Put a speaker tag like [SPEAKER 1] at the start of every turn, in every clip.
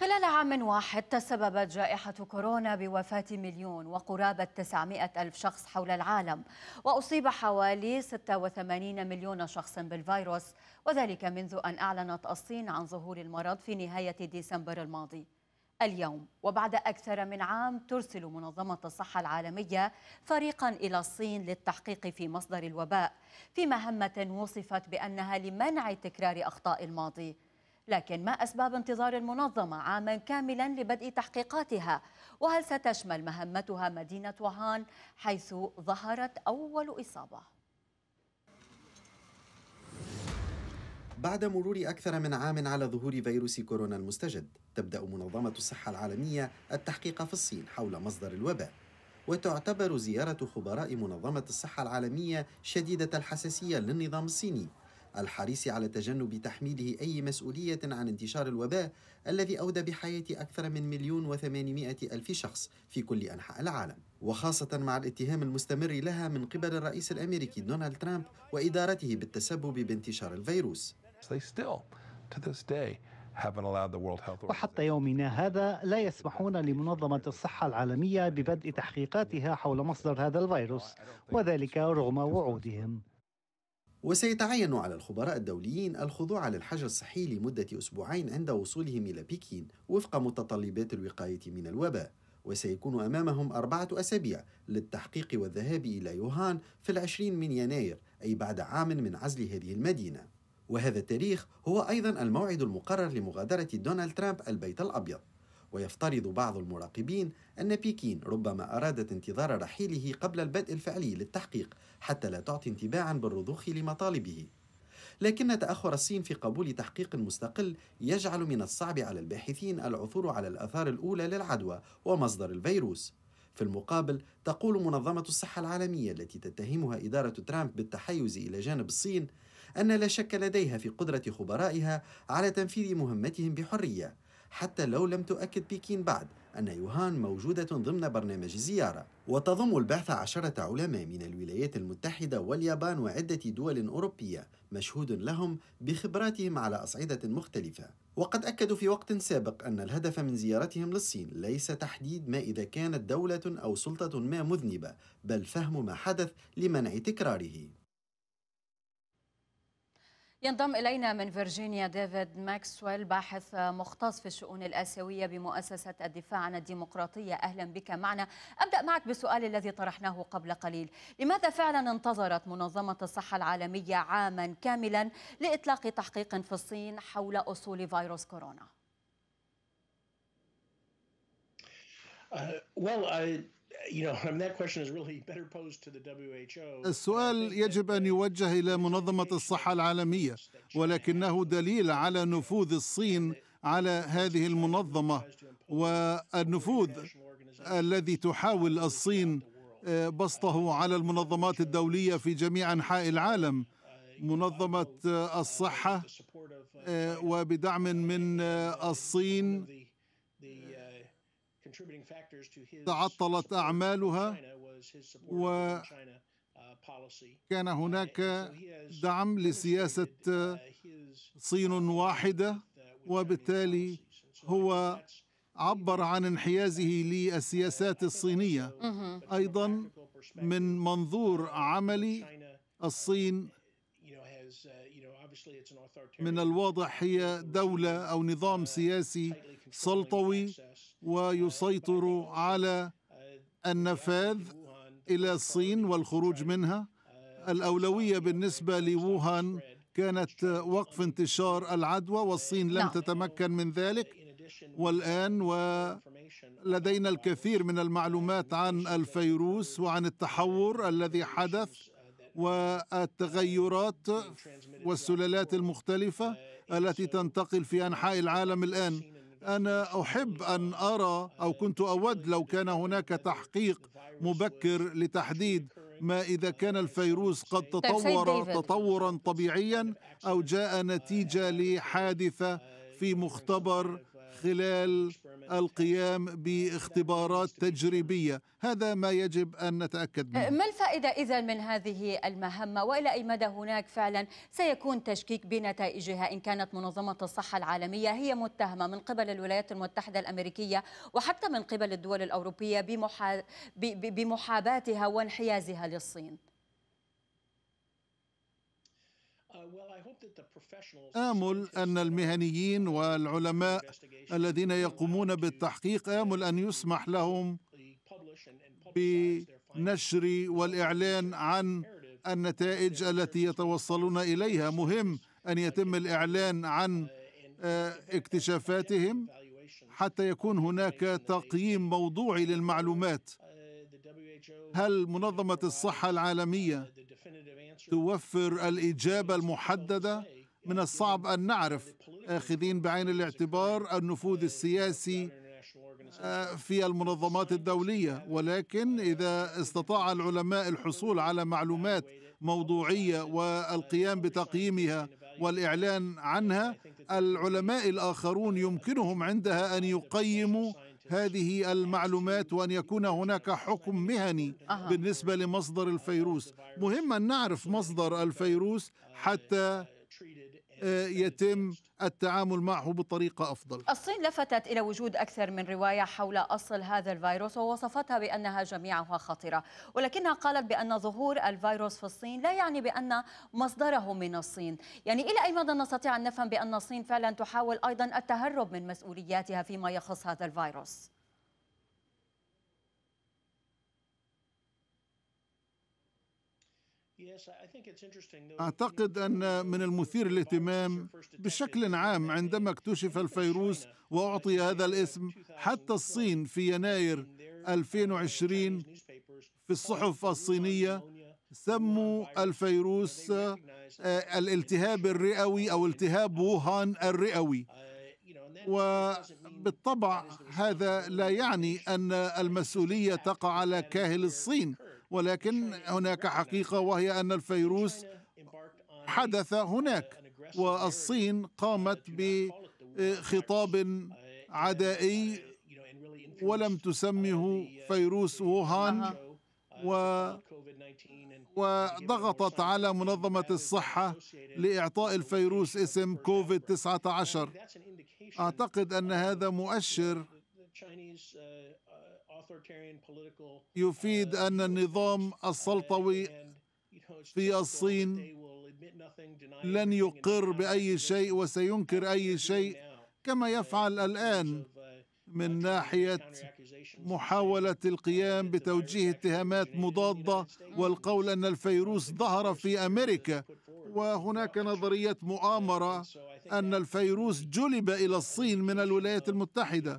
[SPEAKER 1] خلال عام واحد تسببت جائحة كورونا بوفاة مليون وقرابة 900 ألف شخص حول العالم وأصيب حوالي 86 مليون شخص بالفيروس وذلك منذ أن أعلنت الصين عن ظهور المرض في نهاية ديسمبر الماضي اليوم وبعد أكثر من عام ترسل منظمة الصحة العالمية فريقا إلى الصين للتحقيق في مصدر الوباء في مهمة وصفت بأنها لمنع تكرار أخطاء الماضي لكن ما أسباب انتظار المنظمة عاما كاملا لبدء تحقيقاتها وهل ستشمل مهمتها مدينة وهان حيث ظهرت أول إصابة؟
[SPEAKER 2] بعد مرور أكثر من عام على ظهور فيروس كورونا المستجد، تبدأ منظمة الصحة العالمية التحقيق في الصين حول مصدر الوباء. وتعتبر زيارة خبراء منظمة الصحة العالمية شديدة الحساسية للنظام الصيني الحريص على تجنب تحميله أي مسؤولية عن انتشار الوباء الذي أودى بحياة أكثر من مليون وثمانمائة ألف شخص في كل أنحاء العالم وخاصة مع الاتهام المستمر لها من قبل الرئيس الأمريكي دونالد ترامب وإدارته بالتسبب بانتشار الفيروس وحتى يومنا هذا لا يسمحون لمنظمة الصحة العالمية ببدء تحقيقاتها حول مصدر هذا الفيروس وذلك رغم وعودهم وسيتعين على الخبراء الدوليين الخضوع للحجر الصحي لمدة أسبوعين عند وصولهم إلى بكين وفق متطلبات الوقاية من الوباء وسيكون أمامهم أربعة أسابيع للتحقيق والذهاب إلى يوهان في العشرين من يناير أي بعد عام من عزل هذه المدينة وهذا التاريخ هو أيضا الموعد المقرر لمغادرة دونالد ترامب البيت الأبيض ويفترض بعض المراقبين أن بكين ربما أرادت انتظار رحيله قبل البدء الفعلي للتحقيق حتى لا تعطي انتباعا بالرضوخ لمطالبه لكن تأخر الصين في قبول تحقيق مستقل يجعل من الصعب على الباحثين العثور على الآثار الأولى للعدوى ومصدر الفيروس في المقابل تقول منظمة الصحة العالمية التي تتهمها إدارة ترامب بالتحيز إلى جانب الصين أن لا شك لديها في قدرة خبرائها على تنفيذ مهمتهم بحرية حتى لو لم تؤكد بكين بعد أن يوهان موجودة ضمن برنامج الزيارة وتضم البعثة عشرة علماء من الولايات المتحدة واليابان وعدة دول أوروبية مشهود لهم بخبراتهم على أصعدة مختلفة وقد أكدوا في وقت سابق أن الهدف من زيارتهم للصين ليس تحديد ما إذا كانت دولة أو سلطة ما مذنبة بل فهم ما حدث لمنع تكراره
[SPEAKER 1] ينضم إلينا من فيرجينيا ديفيد ماكسويل باحث مختص في الشؤون الآسيوية بمؤسسة الدفاع عن الديمقراطية أهلا بك معنا أبدأ معك بسؤال الذي طرحناه قبل قليل لماذا فعلا انتظرت منظمة الصحة العالمية عاما كاملا لإطلاق تحقيق في الصين حول أصول فيروس كورونا؟
[SPEAKER 3] Uh, well, I السؤال يجب ان يوجه الى منظمه الصحه العالميه ولكنه دليل على نفوذ الصين على هذه المنظمه والنفوذ الذي تحاول الصين آه، بسطه uh, على المنظمات الدوليه في جميع انحاء العالم uh, منظمه uh, الصحه آه، وبدعم من آه، الصين تعطلت أعمالها وكان uh, uh, هناك دعم لسياسة uh, صين واحدة وبالتالي هو عبر عن انحيازه للسياسات الصينية mm-hmm. أيضا من منظور عملي الصين من الواضح هي دولة أو نظام سياسي سلطوي ويسيطر على النفاذ إلى الصين والخروج منها الأولوية بالنسبة لووهان كانت وقف انتشار العدوى والصين لم نعم. تتمكن من ذلك والآن ولدينا الكثير من المعلومات عن الفيروس وعن التحور الذي حدث والتغيرات والسلالات المختلفة التي تنتقل في أنحاء العالم الآن أنا أحب أن أرى أو كنت أود لو كان هناك تحقيق مبكر لتحديد ما إذا كان الفيروس قد طيب، تطور تطورا طبيعيا أو جاء نتيجة لحادثة في مختبر خلال القيام باختبارات تجريبيه هذا ما يجب ان نتاكد منه
[SPEAKER 1] ما الفائده اذا من هذه المهمه والى اي مدى هناك فعلا سيكون تشكيك بنتائجها ان كانت منظمه الصحه العالميه هي متهمه من قبل الولايات المتحده الامريكيه وحتى من قبل الدول الاوروبيه بمحا... بمحاباتها وانحيازها للصين
[SPEAKER 3] uh, آمل أن المهنيين والعلماء الذين يقومون بالتحقيق آمل أن يسمح لهم بنشر والإعلان عن النتائج التي يتوصلون إليها مهم أن يتم الإعلان عن uh, آه، اكتشافاتهم حتى يكون هناك تقييم موضوعي للمعلومات uh, هل منظمة الصحة العالمية uh, توفر الإجابة المحددة من الصعب أن نعرف آخذين بعين الاعتبار النفوذ uh, السياسي آه، في المنظمات الدولية uh, ولكن uh, إذا استطاع العلماء الحصول على معلومات موضوعية والقيام بتقييمها والإعلان عنها العلماء الآخرون يمكنهم عندها أن يقيموا هذه المعلومات وأن يكون هناك حكم مهني بالنسبة لمصدر الفيروس مهم أن نعرف مصدر الفيروس حتى آه، يتم التعامل معه بطريقة أفضل
[SPEAKER 1] الصين لفتت إلى وجود أكثر من رواية حول أصل هذا الفيروس ووصفتها بأنها جميعها خطرة ولكنها قالت بأن ظهور الفيروس في الصين لا يعني بأن مصدره من الصين يعني إلى أي مدى نستطيع أن نفهم بأن الصين فعلا تحاول أيضا التهرب من مسؤولياتها فيما يخص هذا الفيروس أعتقد
[SPEAKER 3] أن من المثير للاهتمام بشكل عام عندما اكتشف الفيروس وأعطي هذا الاسم حتى الصين في يناير 2020 في الصحف الصينية سموا الفيروس آه، الالتهاب الرئوي أو التهاب ووهان الرئوي وبالطبع هذا لا يعني أن المسؤولية تقع على كاهل الصين ولكن هناك حقيقة وهي أن الفيروس حدث هناك والصين قامت بخطاب عدائي ولم تسمه فيروس ووهان و وضغطت على منظمة الصحة لإعطاء الفيروس اسم كوفيد 19 أعتقد أن هذا مؤشر Uh, uh, يفيد uh, أن النظام السلطوي في الصين لن يقر بأي شيء وسينكر أي شيء كما يفعل الآن من ناحيه محاوله القيام بتوجيه اتهامات مضاده والقول ان الفيروس ظهر في امريكا وهناك نظريه مؤامره ان الفيروس جلب الى الصين من الولايات المتحده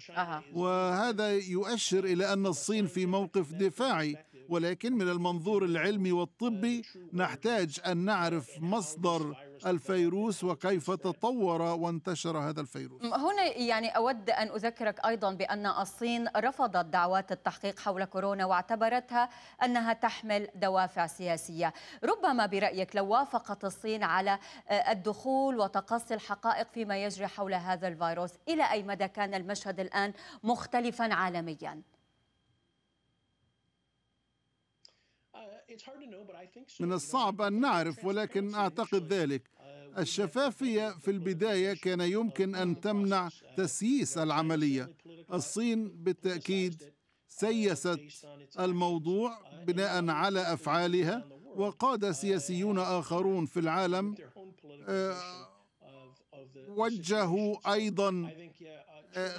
[SPEAKER 3] وهذا يؤشر الى ان الصين في موقف دفاعي ولكن من المنظور العلمي والطبي نحتاج ان نعرف مصدر الفيروس وكيف تطور وانتشر هذا الفيروس
[SPEAKER 1] هنا يعني أود أن أذكرك أيضا بأن الصين رفضت دعوات التحقيق حول كورونا واعتبرتها أنها تحمل دوافع سياسية ربما برأيك لو وافقت الصين على آه، الدخول وتقصي الحقائق فيما يجري حول هذا الفيروس إلى أي مدى كان المشهد الآن مختلفا عالميا؟
[SPEAKER 3] uh, من الصعب أن نعرف ولكن أعتقد ذلك الشفافية في البداية كان يمكن أن تمنع تسييس العملية الصين بالتأكيد سيست الموضوع بناء على أفعالها وقاد سياسيون آخرون في العالم آه، وجهوا أيضا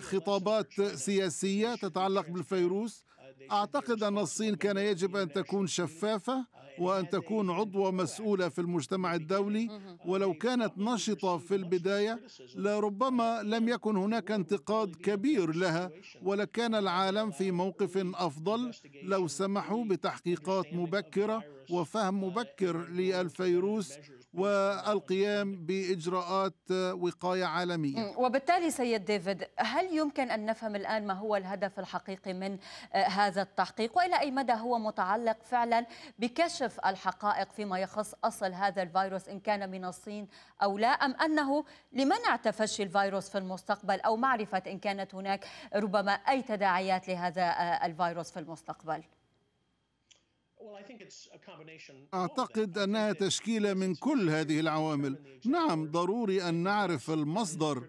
[SPEAKER 3] خطابات سياسية تتعلق بالفيروس أعتقد أن الصين كان يجب أن تكون شفافة وأن تكون عضوة مسؤولة في المجتمع الدولي ولو كانت نشطة في البداية لربما لم يكن هناك انتقاد كبير لها ولكان العالم في موقف أفضل لو سمحوا بتحقيقات مبكرة وفهم مبكر للفيروس والقيام باجراءات وقايه عالميه.
[SPEAKER 1] وبالتالي سيد ديفيد هل يمكن ان نفهم الان ما هو الهدف الحقيقي من آه، هذا التحقيق والى اي مدى هو متعلق فعلا بكشف الحقائق فيما يخص اصل هذا الفيروس ان كان من الصين او لا ام انه لمنع تفشي الفيروس في المستقبل او معرفه ان كانت هناك ربما اي تداعيات لهذا آه، الفيروس في المستقبل؟
[SPEAKER 3] اعتقد انها تشكيله من كل هذه العوامل نعم ضروري ان نعرف المصدر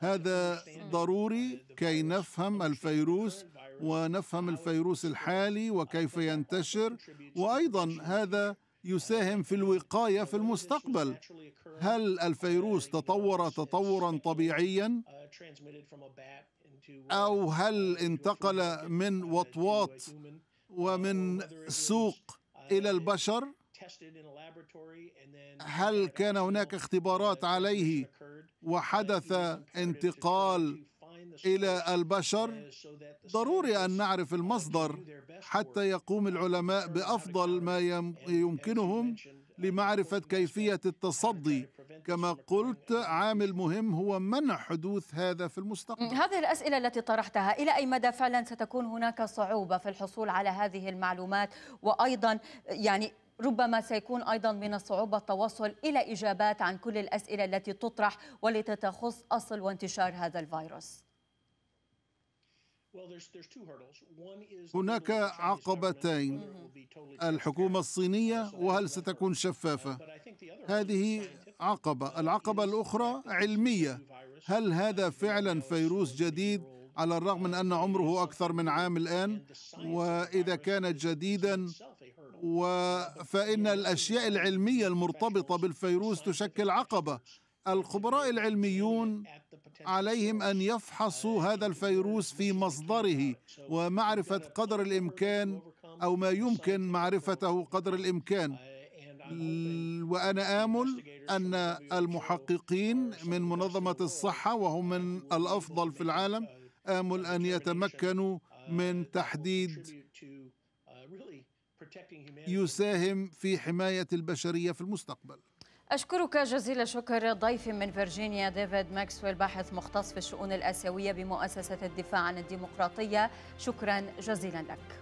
[SPEAKER 3] هذا ضروري uh, كي نفهم الفيروس ونفهم الفيروس الحالي وكيف ينتشر وايضا هذا يساهم في الوقايه في المستقبل هل uh, الفيروس تطور تطورا طبيعيا
[SPEAKER 1] uh,
[SPEAKER 3] او هل انتقل من وطواط ومن سوق إلى البشر هل كان هناك اختبارات عليه وحدث انتقال الى البشر ضروري ان نعرف المصدر حتى يقوم العلماء بافضل ما يمكنهم لمعرفه كيفيه التصدي كما قلت عامل مهم هو منع حدوث هذا في المستقبل هذه
[SPEAKER 1] الأسئلة التي طرحتها إلى أي مدى فعلا ستكون هناك صعوبة في الحصول على هذه المعلومات وأيضا يعني ربما سيكون ايضا من الصعوبه التوصل الى اجابات عن كل الاسئله التي تطرح والتي تخص اصل وانتشار هذا الفيروس
[SPEAKER 3] هناك عقبتين الحكومة الصينية وهل ستكون شفافة هذه عقبة العقبة الأخرى علمية هل هذا فعلا فيروس جديد على الرغم من أن عمره أكثر من عام الآن وإذا كان جديدا فإن الأشياء العلمية المرتبطة بالفيروس تشكل عقبة الخبراء العلميون عليهم ان يفحصوا هذا الفيروس في مصدره ومعرفه قدر الامكان او ما يمكن معرفته قدر الامكان وانا امل ان المحققين من منظمه الصحه وهم من الافضل في العالم امل ان يتمكنوا من تحديد
[SPEAKER 1] يساهم
[SPEAKER 3] في حمايه البشريه في المستقبل
[SPEAKER 1] أشكرك جزيل الشكر ضيف من فرجينيا ديفيد ماكسويل باحث مختص في الشؤون الآسيوية بمؤسسة الدفاع عن الديمقراطية شكرا جزيلا لك